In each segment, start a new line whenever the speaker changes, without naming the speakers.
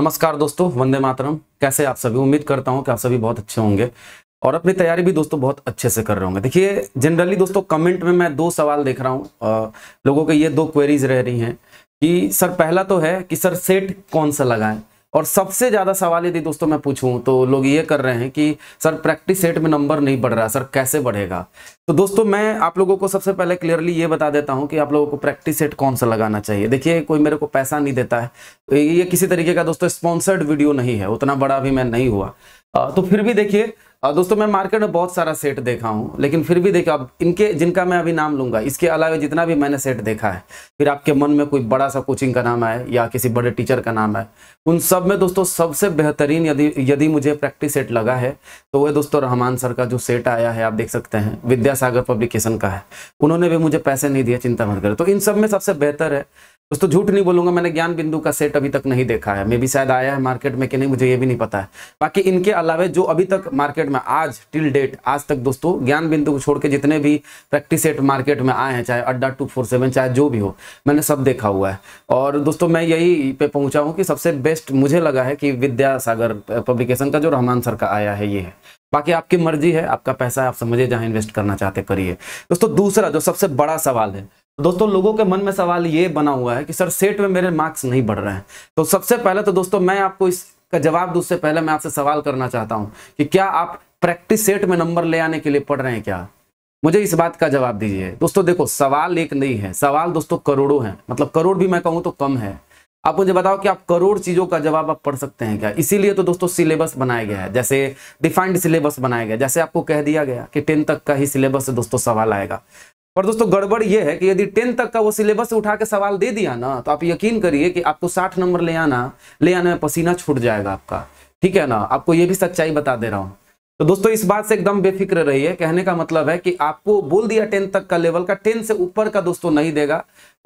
नमस्कार दोस्तों वंदे मातरम कैसे आप सभी उम्मीद करता हूं कि आप सभी बहुत अच्छे होंगे और अपनी तैयारी भी दोस्तों बहुत अच्छे से कर रहे होंगे देखिए जनरली दोस्तों कमेंट में मैं दो सवाल देख रहा हूं लोगों के ये दो क्वेरीज रह रही हैं कि सर पहला तो है कि सर सेट कौन सा लगाएं और सबसे ज़्यादा सवाल यदि दोस्तों मैं पूछूं तो लोग ये कर रहे हैं कि सर प्रैक्टिस सेट में नंबर नहीं बढ़ रहा सर कैसे बढ़ेगा तो दोस्तों मैं आप लोगों को सबसे पहले क्लियरली ये बता देता हूं कि आप लोगों को प्रैक्टिस सेट कौन सा लगाना चाहिए देखिए कोई मेरे को पैसा नहीं देता है ये किसी तरीके का दोस्तों स्पॉन्सर्ड वीडियो नहीं है उतना बड़ा भी मैं नहीं हुआ तो फिर भी देखिए और दोस्तों मैं मार्केट में बहुत सारा सेट देखा हूँ लेकिन फिर भी देखो अब इनके जिनका मैं अभी नाम लूंगा इसके अलावा जितना भी मैंने सेट देखा है फिर आपके मन में कोई बड़ा सा कोचिंग का नाम है या किसी बड़े टीचर का नाम है उन सब में दोस्तों सबसे बेहतरीन यदि यदि मुझे प्रैक्टिस सेट लगा है तो वह दोस्तों रहमान सर का जो सेट आया है आप देख सकते हैं विद्यासागर पब्लिकेशन का है उन्होंने भी मुझे पैसे नहीं दिया चिंता मत करें तो इन सब में सबसे बेहतर है दोस्तों झूठ नहीं बोलूंगा मैंने ज्ञान बिंदु का सेट अभी तक नहीं देखा है मे भी शायद आया है मार्केट में कि नहीं मुझे ये भी नहीं पता है बाकी इनके अलावे जो अभी तक मार्केट में आज टिल डेट आज तक दोस्तों ज्ञान बिंदु को छोड़ के जितने भी प्रैक्टिस सेट मार्केट में आए हैं चाहे अड्डा टू फोर सेवन चाहे जो भी हो मैंने सब देखा हुआ है और दोस्तों मैं यही पे पहुंचा हूँ कि सबसे बेस्ट मुझे लगा है कि विद्यासागर पब्लिकेशन का जो रहमान सर का आया है ये है बाकी आपकी मर्जी है आपका पैसा है आप समझिए जहाँ इन्वेस्ट करना चाहते करिए दोस्तों दूसरा जो सबसे बड़ा सवाल है दोस्तों लोगों के मन में सवाल ये बना हुआ है कि सर सेट में मेरे मार्क्स नहीं बढ़ रहे हैं तो सबसे पहले तो दोस्तों मैं आपको इसका जवाब दूसरे पहले मैं आपसे सवाल करना चाहता हूं कि क्या आप प्रैक्टिस सेट में नंबर ले आने के लिए पढ़ रहे हैं क्या मुझे इस बात का जवाब दीजिए दोस्तों देखो सवाल एक नहीं है सवाल दोस्तों करोड़ों हैं मतलब करोड़ भी मैं कहूँ तो कम है आप मुझे बताओ कि आप करोड़ चीज़ों का जवाब आप पढ़ सकते हैं क्या इसीलिए तो दोस्तों सिलेबस बनाया गया है जैसे डिफाइंड सिलेबस बनाया गया जैसे आपको कह दिया गया कि टेन तक का ही सिलेबस दोस्तों सवाल आएगा पर दोस्तों गड़बड़ यह है कि यदि टेन तक का वो सिलेबस उठा के सवाल दे दिया ना तो आप यकीन करिए कि आपको साठ नंबर ले आना ले आने में पसीना छूट जाएगा आपका ठीक है ना आपको ये भी सच्चाई बता दे रहा हूँ तो दोस्तों इस बात से एकदम बेफिक्र रहिए कहने का मतलब है कि आपको बोल दिया टेंथ तक का लेवल का टेंथ से ऊपर का दोस्तों नहीं देगा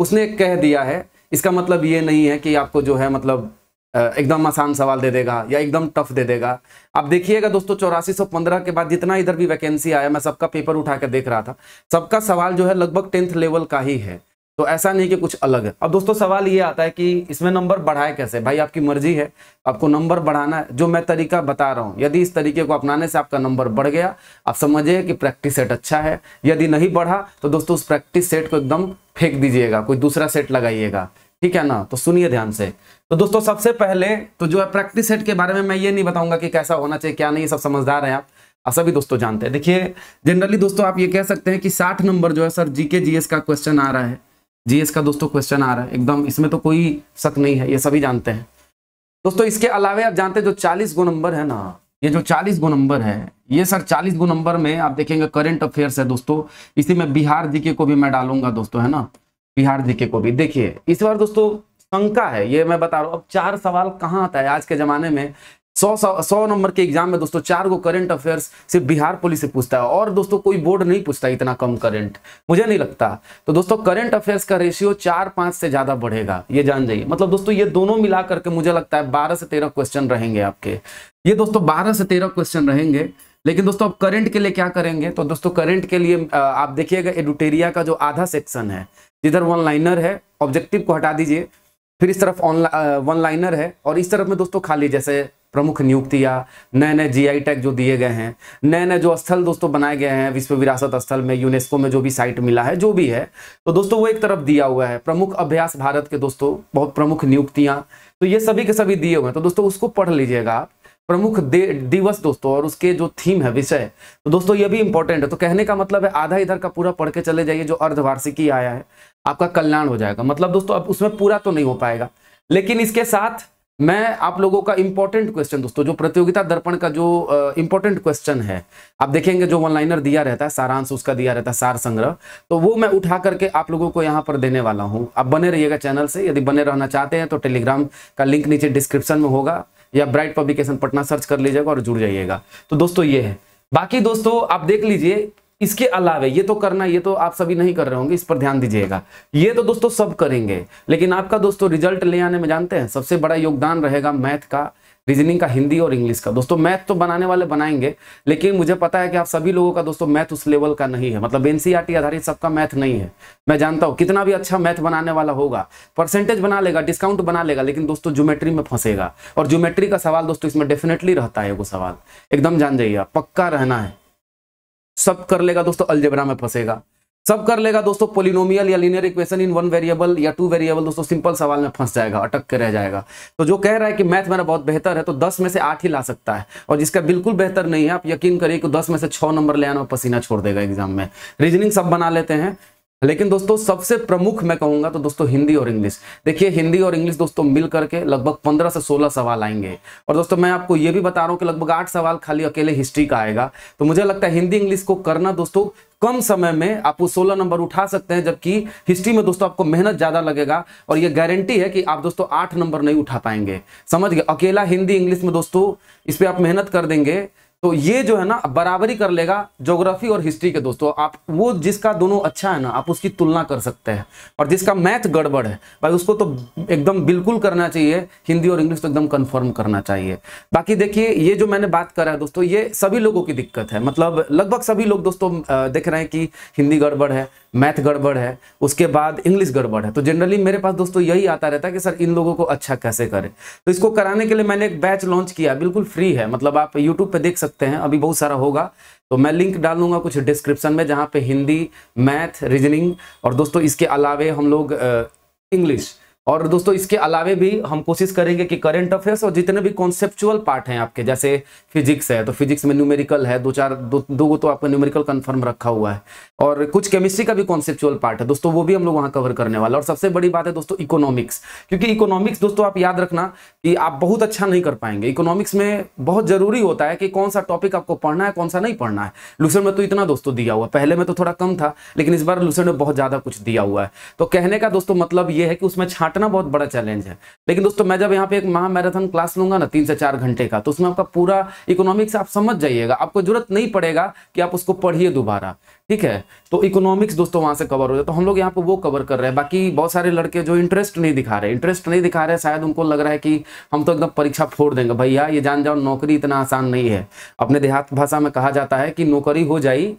उसने कह दिया है इसका मतलब ये नहीं है कि आपको जो है मतलब एकदम आसान सवाल दे देगा या एकदम टफ दे देगा आप देखिएगा दोस्तों चौरासी सौ पंद्रह के बाद जितना इधर भी वैकेंसी आया मैं सबका पेपर उठा कर देख रहा था सबका सवाल जो है लगभग टेंथ लेवल का ही है तो ऐसा नहीं कि कुछ अलग है अब दोस्तों सवाल ये आता है कि इसमें नंबर बढ़ाए कैसे भाई आपकी मर्जी है आपको नंबर बढ़ाना है जो मैं तरीका बता रहा हूँ यदि इस तरीके को अपनाने से आपका नंबर बढ़ गया आप समझिए कि प्रैक्टिस सेट अच्छा है यदि नहीं बढ़ा तो दोस्तों उस प्रैक्टिस सेट को एकदम फेंक दीजिएगा कोई दूसरा सेट लगाइएगा ठीक है ना तो सुनिए ध्यान से तो दोस्तों सबसे पहले तो जो है प्रैक्टिस सेट के बारे में मैं ये नहीं बताऊंगा कि कैसा होना चाहिए क्या नहीं सब समझदार है आप सभी दोस्तों जानते हैं देखिए जनरली दोस्तों आप ये कह सकते हैं कि साठ नंबर जो है सर जीके जीएस का क्वेश्चन आ रहा है जीएस का दोस्तों क्वेश्चन आ रहा है एकदम इसमें तो कोई शक नहीं है ये सभी जानते हैं दोस्तों इसके अलावा आप जानते हैं जो चालीस गो नंबर है ना ये जो चालीस गो नंबर है ये सर चालीस गो नंबर में आप देखेंगे करंट अफेयर्स है दोस्तों इसी में बिहार जीके को भी मैं डालूंगा दोस्तों है ना बिहार जीके को भी देखिए इस बार दोस्तों शंका है ये मैं बता रहा हूँ अब चार सवाल कहाँ आता है आज के जमाने में सौ सौ नंबर के एग्जाम में दोस्तों चार गो करंट अफेयर्स सिर्फ बिहार पुलिस से पूछता है और दोस्तों कोई बोर्ड नहीं पूछता इतना कम करंट मुझे नहीं लगता तो दोस्तों करंट अफेयर्स का रेशियो चार पांच से ज्यादा बढ़ेगा ये जान जाइए मतलब दोस्तों ये दोनों मिला करके मुझे लगता है बारह से तेरह क्वेश्चन रहेंगे आपके ये दोस्तों बारह से तेरह क्वेश्चन रहेंगे लेकिन दोस्तों अब करंट के लिए क्या करेंगे तो दोस्तों करंट के लिए आप देखिएगा एडुटेरिया का जो आधा सेक्शन है जिधर वन लाइनर है ऑब्जेक्टिव को हटा दीजिए फिर इस तरफ वन लाइनर है और इस तरफ में दोस्तों खाली जैसे प्रमुख या नए नए जीआई टैग जो दिए गए हैं नए नए जो स्थल दोस्तों बनाए गए हैं विश्व विरासत स्थल में यूनेस्को में जो भी साइट मिला है जो भी है तो दोस्तों वो एक तरफ दिया हुआ है प्रमुख अभ्यास भारत के दोस्तों बहुत प्रमुख नियुक्तियां तो ये सभी के सभी दिए हुए हैं तो दोस्तों उसको पढ़ लीजिएगा आप प्रमुख दिवस दोस्तों और उसके जो थीम है विषय तो दोस्तों ये भी इंपॉर्टेंट है तो कहने का मतलब है आधा इधर का पूरा पढ़ के चले जाइए जो अर्धवार्षिकी आया है आपका कल्याण हो जाएगा मतलब दोस्तों अब उसमें पूरा तो नहीं हो पाएगा लेकिन इसके साथ मैं आप लोगों का इंपॉर्टेंट क्वेश्चन दोस्तों जो प्रतियोगिता दर्पण का जो इंपॉर्टेंट uh, क्वेश्चन है आप देखेंगे जो वन लाइनर दिया रहता है सारांश उसका दिया रहता है सार संग्रह तो वो मैं उठा करके आप लोगों को यहां पर देने वाला हूं आप बने रहिएगा चैनल से यदि बने रहना चाहते हैं तो टेलीग्राम का लिंक नीचे डिस्क्रिप्शन में होगा या ब्राइट पब्लिकेशन पटना सर्च कर लीजिएगा और जुड़ जाइएगा तो दोस्तों ये है बाकी दोस्तों आप देख लीजिए इसके अलावा ये तो करना ये तो आप सभी नहीं कर रहे होंगे इस पर ध्यान दीजिएगा ये तो दोस्तों सब करेंगे लेकिन आपका दोस्तों रिजल्ट ले आने में जानते हैं सबसे बड़ा योगदान रहेगा मैथ का रीजनिंग का हिंदी और इंग्लिश का दोस्तों मैथ तो बनाने वाले बनाएंगे लेकिन मुझे पता है कि आप सभी लोगों का दोस्तों मैथ उस लेवल का नहीं है मतलब एनसीईआरटी e आधारित सबका मैथ नहीं है मैं जानता हूँ कितना भी अच्छा मैथ बनाने वाला होगा परसेंटेज बना लेगा डिस्काउंट बना लेगा लेकिन दोस्तों ज्योमेट्री में फंसेगा और ज्योमेट्री का सवाल दोस्तों इसमें डेफिनेटली रहता है वो सवाल एकदम जान जाइए पक्का रहना है सब कर लेगा दोस्तों अलजेबरा में फंसेगा सब कर लेगा दोस्तों पोलिनोमियल या linear equation in one variable या टू वेरिएबल दोस्तों सिंपल सवाल में फंस जाएगा अटक के रह जाएगा तो जो कह रहा है कि मैथ मेरा बहुत बेहतर है तो 10 में से 8 ही ला सकता है और जिसका बिल्कुल बेहतर नहीं है आप यकीन करिए कि 10 में से 6 नंबर ले आना पसीना छोड़ देगा एग्जाम में रीजनिंग सब बना लेते हैं लेकिन दोस्तों सबसे प्रमुख मैं कहूंगा तो दोस्तों हिंदी और इंग्लिश देखिए हिंदी और इंग्लिश दोस्तों मिल करके लगभग 15 से 16 सवाल आएंगे और दोस्तों मैं आपको ये भी बता रहा हूँ कि लगभग आठ सवाल खाली अकेले हिस्ट्री का आएगा तो मुझे लगता है हिंदी इंग्लिश को करना दोस्तों कम समय में आप वो सोलह नंबर उठा सकते हैं जबकि हिस्ट्री में दोस्तों आपको मेहनत ज़्यादा लगेगा और ये गारंटी है कि आप दोस्तों आठ नंबर नहीं उठा पाएंगे समझ गए अकेला हिंदी इंग्लिश में दोस्तों इस पर आप मेहनत कर देंगे तो ये जो है ना बराबरी कर लेगा ज्योग्राफी और हिस्ट्री के दोस्तों आप वो जिसका दोनों अच्छा है ना आप उसकी तुलना कर सकते हैं और जिसका मैथ गड़बड़ है भाई उसको तो एकदम बिल्कुल करना चाहिए हिंदी और इंग्लिश तो एकदम कंफर्म करना चाहिए बाकी देखिए ये जो मैंने बात करा है दोस्तों ये सभी लोगों की दिक्कत है मतलब लगभग सभी लोग दोस्तों देख रहे हैं कि हिंदी गड़बड़ है मैथ गड़बड़ है उसके बाद इंग्लिश गड़बड़ है तो जनरली मेरे पास दोस्तों यही आता रहता है कि सर इन लोगों को अच्छा कैसे करें तो इसको कराने के लिए मैंने एक बैच लॉन्च किया बिल्कुल फ्री है मतलब आप यूट्यूब पर देख सकते सकते हैं अभी बहुत सारा होगा तो मैं लिंक डाल दूंगा कुछ डिस्क्रिप्शन में जहाँ पे हिंदी मैथ रीजनिंग और दोस्तों इसके अलावे हम लोग इंग्लिश और दोस्तों इसके अलावे भी हम कोशिश करेंगे कि करंट अफेयर्स और जितने भी कॉन्सेप्चुअल पार्ट हैं आपके जैसे फिजिक्स है तो फिजिक्स में न्यूमेरिकल है दो चार दो दो तो आपका न्यूमेरिकल कंफर्म रखा हुआ है और कुछ केमिस्ट्री का भी कॉन्सेप्चुअल पार्ट है दोस्तों वो भी हम लोग वहाँ कवर करने वाले और सबसे बड़ी बात है दोस्तों इकोनॉमिक्स क्योंकि इकोनॉमिक्स दोस्तों आप याद रखना कि आप बहुत अच्छा नहीं कर पाएंगे इकोनॉमिक्स में बहुत जरूरी होता है कि कौन सा टॉपिक आपको पढ़ना है कौन सा नहीं पढ़ना है लूसन में तो इतना दोस्तों दिया हुआ पहले में तो थोड़ा कम था लेकिन इस बार लूसन में बहुत ज़्यादा कुछ दिया हुआ है तो कहने का दोस्तों मतलब ये है कि उसमें छाट काटना बहुत बड़ा चैलेंज है लेकिन दोस्तों मैं जब यहाँ पे एक महा मैराथन क्लास लूंगा ना तीन से चार घंटे का तो उसमें आपका पूरा इकोनॉमिक्स आप समझ जाइएगा आपको जरूरत नहीं पड़ेगा कि आप उसको पढ़िए दोबारा ठीक है तो इकोनॉमिक्स दोस्तों वहां से कवर हो जाए तो हम लोग यहाँ पे वो कवर कर रहे हैं बाकी बहुत सारे लड़के जो इंटरेस्ट नहीं दिखा रहे इंटरेस्ट नहीं दिखा रहे शायद उनको लग रहा है कि हम तो एकदम परीक्षा फोड़ देंगे भैया ये जान जाओ नौकरी इतना आसान नहीं है अपने देहात भाषा में कहा जाता है कि नौकरी हो जाए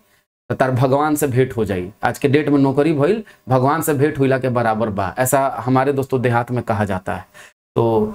तो तार भगवान से भेंट हो जाए आज के डेट में नौकरी भइल भगवान से भेंट हुईला के बराबर बा ऐसा हमारे दोस्तों देहात में कहा जाता है तो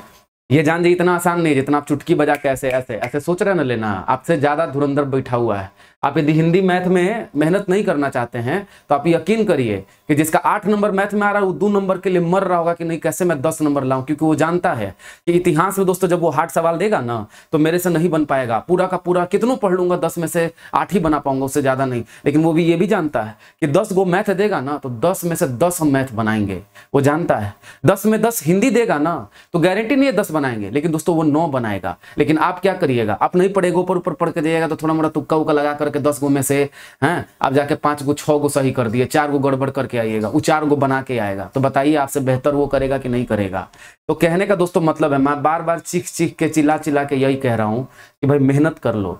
ये जान जी इतना आसान नहीं है जितना आप चुटकी बजा के ऐसे ऐसे ऐसे सोच रहे ना लेना आपसे ज़्यादा धुरंधर बैठा हुआ है आप यदि हिंदी मैथ में मेहनत नहीं करना चाहते हैं तो आप यकीन करिए कि जिसका आठ नंबर मैथ में आ रहा है वो दो नंबर के लिए मर रहा होगा कि नहीं कैसे मैं दस नंबर लाऊं क्योंकि वो जानता है कि इतिहास में दोस्तों जब वो हार्ड सवाल देगा ना तो मेरे से नहीं बन पाएगा पूरा का पूरा कितनों पढ़ लूंगा दस में से आठ ही बना पाऊंगा उससे ज्यादा नहीं लेकिन वो भी ये भी जानता है कि दस गो मैथ देगा ना तो दस में से दस हम मैथ बनाएंगे वो जानता है दस में दस हिंदी देगा ना तो गारंटी नहीं है दस बनाएंगे लेकिन दोस्तों वो नौ बनाएगा लेकिन आप क्या करिएगा आप नहीं पढ़ेगा ऊपर ऊपर पढ़ के जाइएगा तो थोड़ा मोटा तुक्का उक्का लगा कर करके दस गो में से हैं आप जाके पांच गो छः गो सही कर दिए चार गो गड़बड़ करके आइएगा वो चार गो बना के आएगा तो बताइए आपसे बेहतर वो करेगा कि नहीं करेगा तो कहने का दोस्तों मतलब है मैं बार बार चीख चीख के चिल्ला चिल्ला के यही कह रहा हूँ कि भाई मेहनत कर लो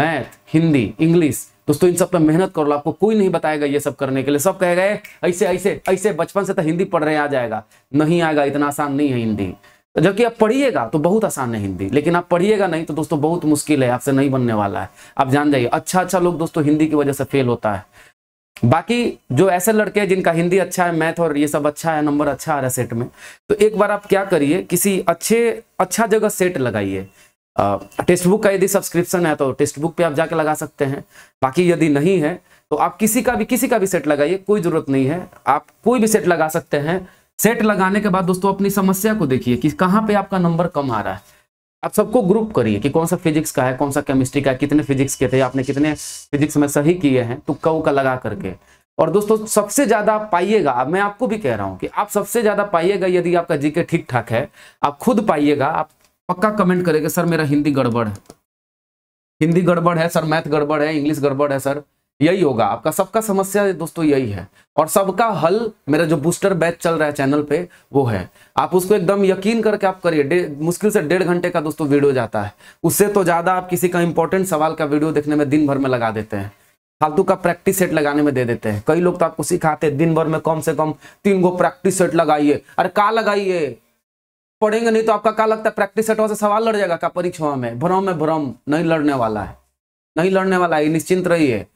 मैथ हिंदी इंग्लिश दोस्तों इन सब पर मेहनत करो आपको कोई नहीं बताएगा ये सब करने के लिए सब कहेगा ऐसे ऐसे ऐसे बचपन से तो हिंदी पढ़ रहे आ जाएगा नहीं आएगा इतना आसान नहीं है हिंदी जबकि आप पढ़िएगा तो बहुत आसान है हिंदी लेकिन आप पढ़िएगा नहीं तो दोस्तों बहुत मुश्किल है आपसे नहीं बनने वाला है आप जान जाइए अच्छा अच्छा लोग दोस्तों हिंदी की वजह से फेल होता है बाकी जो ऐसे लड़के हैं जिनका हिंदी अच्छा है मैथ और ये सब अच्छा है नंबर अच्छा आ रहा है सेट में तो एक बार आप क्या करिए किसी अच्छे अच्छा जगह सेट लगाइए टेक्स्ट बुक का यदि सब्सक्रिप्शन है तो टेक्स्ट बुक पर आप जाके लगा सकते हैं बाकी यदि नहीं है तो आप किसी का भी किसी का भी सेट लगाइए कोई जरूरत नहीं है आप कोई भी सेट लगा सकते हैं सेट लगाने के बाद दोस्तों अपनी समस्या को देखिए कि कहाँ पे आपका नंबर कम आ रहा है आप सबको ग्रुप करिए कि कौन सा फिजिक्स का है कौन सा केमिस्ट्री का है कितने फिजिक्स के थे आपने कितने फिजिक्स में सही किए हैं तो कऊ का लगा करके और दोस्तों सबसे ज्यादा आप पाइएगा मैं आपको भी कह रहा हूँ कि आप सबसे ज्यादा पाइएगा यदि आपका जीके ठीक ठाक है आप खुद पाइएगा आप पक्का कमेंट करेगा सर मेरा हिंदी गड़बड़ है हिंदी गड़बड़ है सर मैथ गड़बड़ है इंग्लिश गड़बड़ है सर यही होगा आपका सबका समस्या दोस्तों यही है और सबका हल मेरा जो बूस्टर बैच चल रहा है चैनल पे वो है आप उसको एकदम यकीन करके आप करिए मुश्किल से डेढ़ घंटे का दोस्तों वीडियो जाता है उससे तो ज़्यादा आप किसी का इंपॉर्टेंट सवाल का वीडियो देखने में दिन भर में लगा देते हैं फालतू का प्रैक्टिस सेट लगाने में दे देते हैं कई लोग तो आपको सिखाते हैं दिन भर में कम से कम तीन गो प्रैक्टिस सेट लगाइए अरे का लगाइए पढ़ेंगे नहीं तो आपका क्या लगता है प्रैक्टिस सेट से सवाल लड़ जाएगा क्या परीक्षाओं में भ्रम है भ्रम नहीं लड़ने वाला है नहीं लड़ने वाला है निश्चिंत रहिए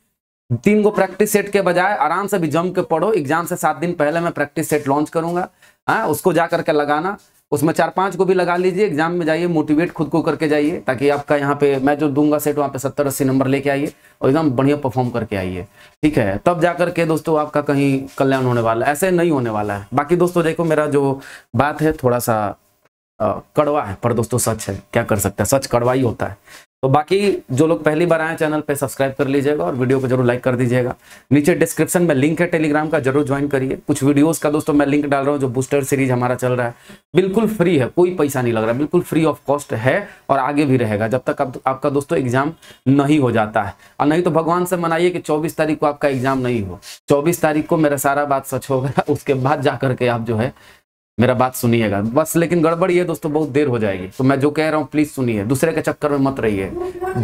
तीन गो प्रैक्टिस सेट के बजाय आराम से भी जम के पढ़ो एग्जाम से सात दिन पहले मैं प्रैक्टिस सेट लॉन्च करूंगा आ, हाँ, उसको जा करके लगाना उसमें चार पांच को भी लगा लीजिए एग्जाम में जाइए मोटिवेट खुद को करके जाइए ताकि आपका यहाँ पे मैं जो दूंगा सेट वहाँ पे सत्तर अस्सी नंबर लेके आइए और एकदम बढ़िया परफॉर्म करके आइए ठीक है तब जा करके दोस्तों आपका कहीं कल्याण होने वाला ऐसे नहीं होने वाला है बाकी दोस्तों देखो मेरा जो बात है थोड़ा सा आ, कड़वा है पर दोस्तों सच है क्या कर सकते हैं सच कड़वा ही होता है तो बाकी जो लोग पहली बार आए चैनल पे सब्सक्राइब कर लीजिएगा और वीडियो को जरूर लाइक कर दीजिएगा नीचे डिस्क्रिप्शन में लिंक है टेलीग्राम का जरूर ज्वाइन करिए कुछ वीडियोस का दोस्तों मैं लिंक डाल रहा हूँ जो बूस्टर सीरीज हमारा चल रहा है बिल्कुल फ्री है कोई पैसा नहीं लग रहा बिल्कुल फ्री ऑफ कॉस्ट है और आगे भी रहेगा जब तक आप, आपका दोस्तों एग्जाम नहीं हो जाता है और नहीं तो भगवान से मनाइए कि चौबीस तारीख को आपका एग्जाम नहीं हो चौबीस तारीख को मेरा सारा बात सच होगा उसके बाद जा करके आप जो है मेरा बात सुनिएगा बस लेकिन गड़बड़ी है दोस्तों बहुत देर हो जाएगी तो मैं जो कह रहा हूँ प्लीज सुनिए दूसरे के चक्कर में मत रहिए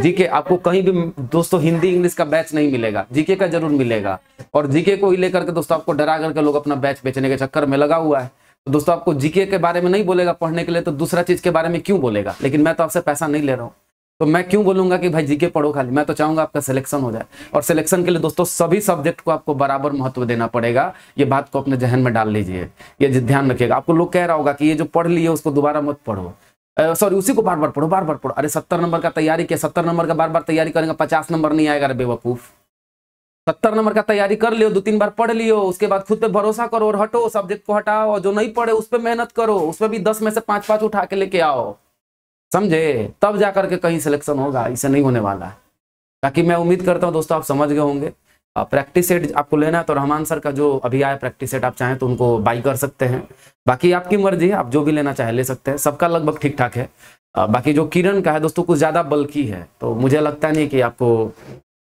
जीके आपको कहीं भी दोस्तों हिंदी इंग्लिश का बैच नहीं मिलेगा जीके का जरूर मिलेगा और जीके को ही लेकर के दोस्तों आपको डरा करके लोग अपना बैच बेचने के चक्कर में लगा हुआ है तो दोस्तों आपको जीके के बारे में नहीं बोलेगा पढ़ने के लिए तो दूसरा चीज के बारे में क्यों बोलेगा लेकिन मैं तो आपसे पैसा नहीं ले रहा हूँ तो मैं क्यों बोलूंगा कि भाई जीके पढ़ो खाली मैं तो चाहूंगा आपका सिलेक्शन हो जाए और सिलेक्शन के लिए दोस्तों सभी सब्जेक्ट को आपको बराबर महत्व देना पड़ेगा ये बात को अपने जहन में डाल लीजिए ये ध्यान रखिएगा आपको लोग कह रहा होगा कि ये जो पढ़ लिए उसको दोबारा मत पढ़ो सॉरी उसी को बार बार पढ़ो बार बार पढ़ो अरे सत्तर नंबर का तैयारी किया सत्तर नंबर का बार बार तैयारी करेंगे पचास नंबर नहीं आएगा अरे बेवकूफ सत्तर नंबर का तैयारी कर लियो दो तीन बार पढ़ लियो उसके बाद खुद पे भरोसा करो और हटो सब्जेक्ट को हटाओ और जो नहीं पढ़े उस पर मेहनत करो उसमें भी दस में से पांच पांच उठा के लेके आओ समझे तब जाकर के कहीं सिलेक्शन होगा इसे नहीं होने वाला है ताकि मैं उम्मीद करता हूँ दोस्तों आप समझ गए होंगे प्रैक्टिस सेट आपको लेना है तो रहमान सर का जो अभी आया प्रैक्टिस सेट आप चाहें तो उनको बाई कर सकते हैं बाकी आपकी मर्जी है आप जो भी लेना चाहे ले सकते हैं सबका लगभग ठीक ठाक है बाकी जो किरण का है दोस्तों कुछ ज़्यादा बल्कि है तो मुझे लगता नहीं कि आपको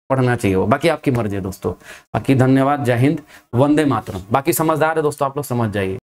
पढ़ना चाहिए वो बाकी आपकी मर्जी है दोस्तों बाकी धन्यवाद जय हिंद वंदे मातरम बाकी समझदार है दोस्तों आप लोग समझ जाइए